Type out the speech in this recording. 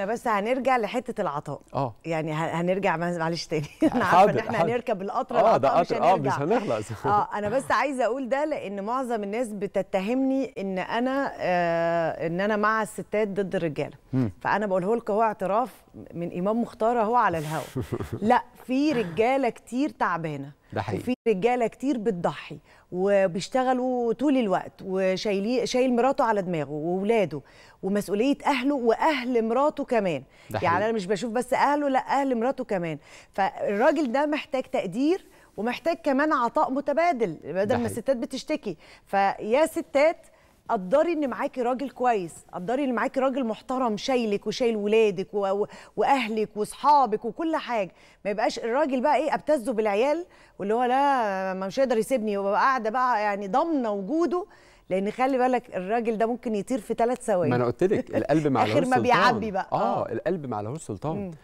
احنا بس هنرجع لحته العطاء اه يعني هنرجع معلش تاني انا عارفه ان احنا حاضر. هنركب القطر اه ده قطر اه مش هنخلص اه انا بس عايزه اقول ده لان معظم الناس بتتهمني ان انا آه ان انا مع الستات ضد الرجاله فانا بقوله لك هو اعتراف من امام مختار اهو على الهوا لا في رجاله كتير تعبانه ده حقيقي وفي رجاله كتير بتضحي وبيشتغلوا طول الوقت وشايل شايل مراته على دماغه واولاده ومسؤوليه اهله واهل مراته كمان ده يعني حقيقي. يعني انا مش بشوف بس اهله لا اهل مراته كمان فالراجل ده محتاج تقدير ومحتاج كمان عطاء متبادل بدل ما الستات بتشتكي فيا ستات قدري ان معاكي راجل كويس قدري ان معاكي راجل محترم شايلك وشايل ولادك واهلك واصحابك وكل حاجه ما يبقاش الراجل بقى ايه ابتزه بالعيال واللي هو لا مش هيقدر يسيبني وببقى قاعده بقى يعني ضامنه وجوده لان خلي بالك الراجل ده ممكن يطير في ثلاث ثواني ما انا قلت لك القلب مع السلطان اخر ما بيعبي بقى آه،, اه القلب مع الهور السلطان